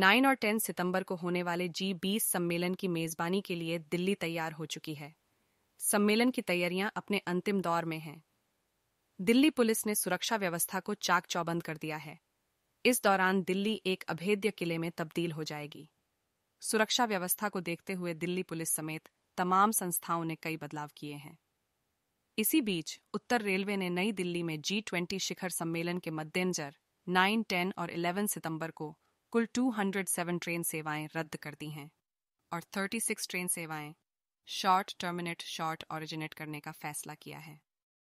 9 और 10 सितंबर को होने वाले जी बीस सम्मेलन की मेजबानी के लिए दिल्ली तैयार हो चुकी है सम्मेलन की तैयारियां अपने अंतिम दौर में हैं दिल्ली पुलिस ने सुरक्षा व्यवस्था को चाक चौबंद कर दिया है इस दौरान दिल्ली एक अभेद्य किले में तब्दील हो जाएगी सुरक्षा व्यवस्था को देखते हुए दिल्ली पुलिस समेत तमाम संस्थाओं ने कई बदलाव किए हैं इसी बीच उत्तर रेलवे ने नई दिल्ली में जी ट्वेंटी शिखर सम्मेलन के मद्देनजर 9, 10 और 11 सितंबर को कुल 207 ट्रेन सेवाएं रद्द कर दी हैं और 36 ट्रेन सेवाएं शॉर्ट टर्मिनेट शॉर्ट ऑरिजिनेट करने का फैसला किया है